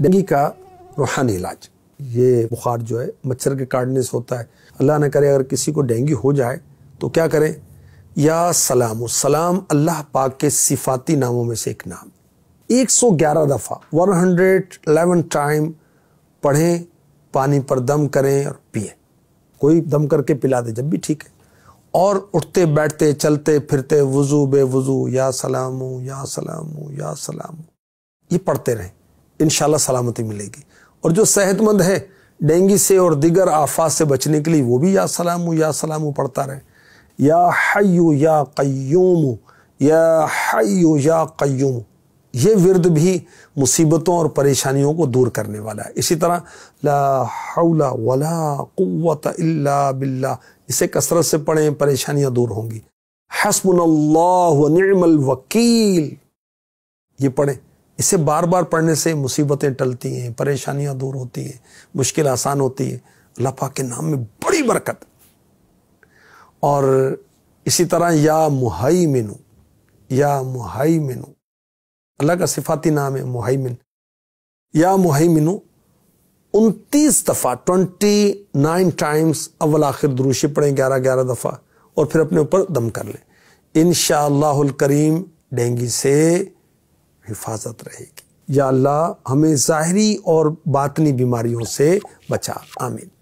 dinghy का रूहानी इलाज ये बुखार जो है मच्छर के काटने से होता है अल्लाह ना करे अगर किसी को डेंगू हो जाए तो क्या करें या सलाम सलाम अल्लाह पाक के सिफाती नामों में से एक नाम 111 दफ़ा 111 टाइम पढ़ें पानी पर दम करें और पिए कोई दम करके पिला दे जब भी ठीक है और उठते बैठते चलते फिरते वज़ू बे वज़ू या सलाम या सलाम या सलाम ये पढ़ते रहें इन सलामती मिलेगी और जो सेहतमंद हैं डेंगू से और दिगर आफात से बचने के लिए वो भी या सलाम या सलाम पढ़ता रहे या हयु या कयूम या हयु या कयूम ये विरद भी मुसीबतों और परेशानियों को दूर करने वाला है इसी तरह ला हौला वला कुत इल्ला बिल्ला इसे कसरत से पढ़ें परेशानियां दूर होंगी हसबुल्लाम वकील ये पढ़ें इसे बार बार पढ़ने से मुसीबतें टलती हैं परेशानियां दूर होती हैं मुश्किल आसान होती है अल्लाह पाक के नाम में बड़ी बरकत और इसी तरह या मुहाई मिनू या मुहाई मिनू अल्लाह का सिफाती नाम है मिन या मिनू उनतीस दफ़ा ट्वेंटी नाइन टाइम्स अव्वल आखिर दुरुशी पढ़ें ग्यारह ग्यारह दफ़ा और फिर अपने ऊपर दम कर लें इन करीम डेंगू से हिफाजत रहेगी या अल्लाह हमें ज़ाहरी और बातनी बीमारियों से बचा आमिर